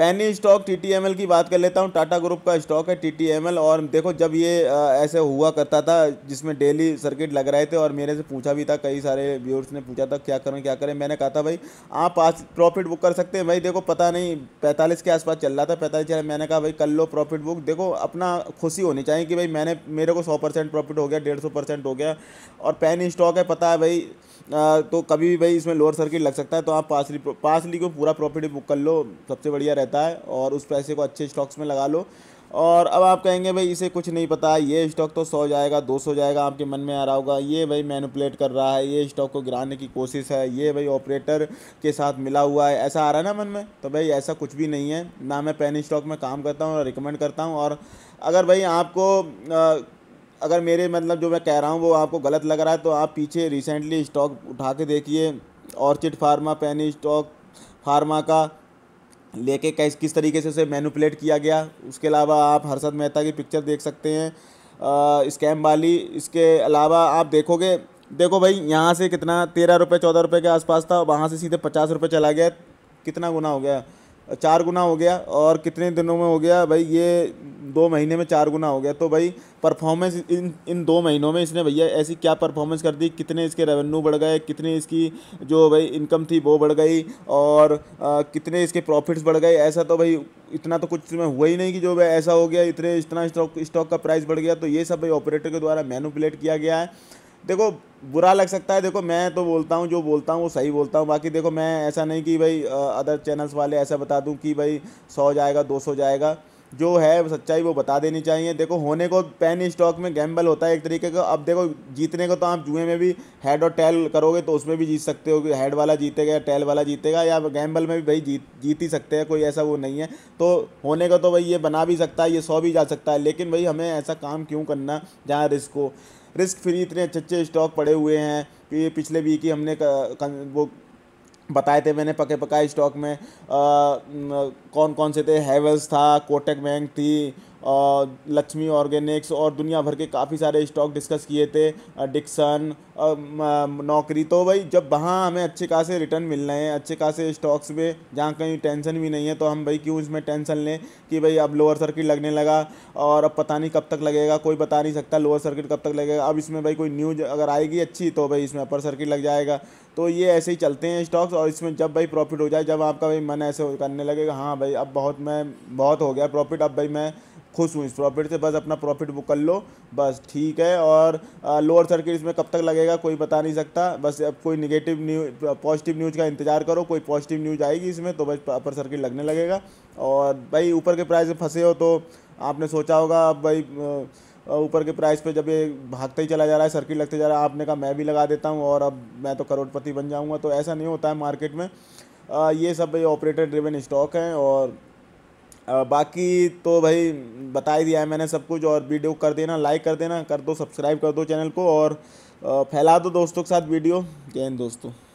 पैनी stock T की बात कर लेता हूँ टाटा ग्रुप का स्टॉक है टी और देखो जब ये ऐसे हुआ करता था जिसमें डेली सर्किट लग रहे थे और मेरे से पूछा भी था कई सारे व्यूअर्स ने पूछा था क्या करें क्या करें मैंने कहा था भाई आप आज प्रॉफिट बुक कर सकते हैं भाई देखो पता नहीं पैंतालीस के आसपास चल रहा था पैंतालीस चल मैंने कहा भाई कर लो प्रॉफिट बुक देखो अपना खुशी होनी चाहिए कि भाई मैंने मेरे को सौ परसेंट प्रॉफिट हो गया डेढ़ सौ परसेंट हो गया और पैनी स्टॉक है पता है भाई तो कभी भी भाई इसमें लोअर सर्किट लग सकता है तो आप पासली पासली को पूरा प्रॉफिट बुक कर लो सबसे बढ़िया रहता है और उस पैसे को अच्छे स्टॉक्स में लगा लो और अब आप कहेंगे भाई इसे कुछ नहीं पता ये स्टॉक तो सौ जाएगा दो सौ जाएगा आपके मन में आ रहा होगा ये भाई मैनुपलेट कर रहा है ये स्टॉक को गिराने की कोशिश है ये भाई ऑपरेटर के साथ मिला हुआ है ऐसा आ रहा है ना मन में तो भाई ऐसा कुछ भी नहीं है ना मैं पेन स्टॉक में काम करता हूँ रिकमेंड करता हूँ और अगर भाई आपको आ, अगर मेरे मतलब जो मैं कह रहा हूँ वो आपको गलत लग रहा है तो आप पीछे रिसेंटली स्टॉक उठा के देखिए orchid pharma penny stock pharma का लेके कैस किस तरीके से उसे मैनुपलेट किया गया उसके अलावा आप हर्षद मेहता की पिक्चर देख सकते हैं स्कैम वाली इसके अलावा आप देखोगे देखो भाई यहाँ से कितना तेरह रुपये चौदह रुपये के आसपास था वहाँ से सीधे पचास रुपये चला गया कितना गुना हो गया चार गुना हो गया और कितने दिनों में हो गया भाई ये दो महीने में चार गुना हो गया तो भाई परफॉर्मेंस इन इन दो महीनों में इसने भैया ऐसी क्या परफॉर्मेंस कर दी कितने इसके रेवेन्यू बढ़ गए कितने इसकी जो भाई इनकम थी वो बढ़ गई और आ, कितने इसके प्रॉफिट्स बढ़ गए ऐसा तो भाई इतना तो कुछ में हुआ ही नहीं कि जो भाई ऐसा हो गया इतने इतना स्टॉक स्टॉक का प्राइस बढ़ गया तो ये सब भाई ऑपरेटर के द्वारा मैनुपलेट किया गया है देखो बुरा लग सकता है देखो मैं तो बोलता हूँ जो बोलता हूँ वो सही बोलता हूँ बाकी देखो मैं ऐसा नहीं कि भाई अदर चैनल्स वाले ऐसा बता दूँ कि भाई सौ जाएगा दो सौ जाएगा जो है सच्चाई वो बता देनी चाहिए देखो होने को पेन स्टॉक में गैम्बल होता है एक तरीके का अब देखो जीतने को तो आप जुए में भी हेड और टेल करोगे तो उसमें भी जीत सकते हो कि हेड वाला जीतेगा या टेल वाला जीतेगा या गैम्बल में भी भाई जीत जीत ही सकते हैं कोई ऐसा वो नहीं है तो होने का तो भाई ये बना भी सकता है ये सौ भी जा सकता है लेकिन भाई हमें ऐसा काम क्यों करना जहाँ रिस्क हो रिस्क फ्री इतने अच्छे अच्छे स्टॉक पड़े हुए हैं कि पिछले वीक ही हमने वो बताए थे मैंने पके पकाए स्टॉक में आ, कौन कौन से थे हैवेल्स था कोटक बैंक थी लक्ष्मी ऑर्गेनिक्स और दुनिया भर के काफ़ी सारे स्टॉक डिस्कस किए थे डिक्सन नौकरी तो भाई जब वहाँ हमें अच्छे खासे रिटर्न मिल रहे हैं अच्छे खासे स्टॉक्स में जहाँ कहीं टेंशन भी नहीं है तो हम भाई क्यों इसमें टेंशन लें कि भाई अब लोअर सर्किट लगने लगा और अब पता नहीं कब तक लगेगा कोई बता नहीं सकता लोअर सर्किट कब तक लगेगा अब इसमें भाई कोई न्यूज अगर आएगी अच्छी तो भाई इसमें अपर सर्किट लग जाएगा तो ये ऐसे ही चलते हैं स्टॉक्स और इसमें जब भाई प्रॉफिट हो जाए जब आपका भाई मन ऐसे करने लगेगा हाँ भाई अब बहुत मैं बहुत हो गया प्रॉफिट अब भाई मैं खुश हूँ इस प्रॉफिट से बस अपना प्रॉफिट बुक कर लो बस ठीक है और लोअर सर्किट इसमें कब तक लगेगा कोई बता नहीं सकता बस अब कोई निगेटिव न्यूज पॉजिटिव न्यूज़ का इंतजार करो कोई पॉजिटिव न्यूज़ आएगी इसमें तो बस अपर सर्किट लगने लगेगा और भाई ऊपर के प्राइस में फंसे हो तो आपने सोचा होगा अब भाई ऊपर के प्राइस पे जब ये भागता ही चला जा रहा है सर्किट लगते जा रहा है आपने कहा मैं भी लगा देता हूँ और अब मैं तो करोड़पति बन जाऊँगा तो ऐसा नहीं होता है मार्केट में आ, ये सब भाई ऑपरेटर ड्रिवन स्टॉक हैं और बाकी तो भाई बता ही दिया है मैंने सब कुछ और वीडियो कर देना लाइक कर देना कर दो सब्सक्राइब कर दो चैनल को और फैला दो दोस्तों के साथ वीडियो जय हिंद दोस्तों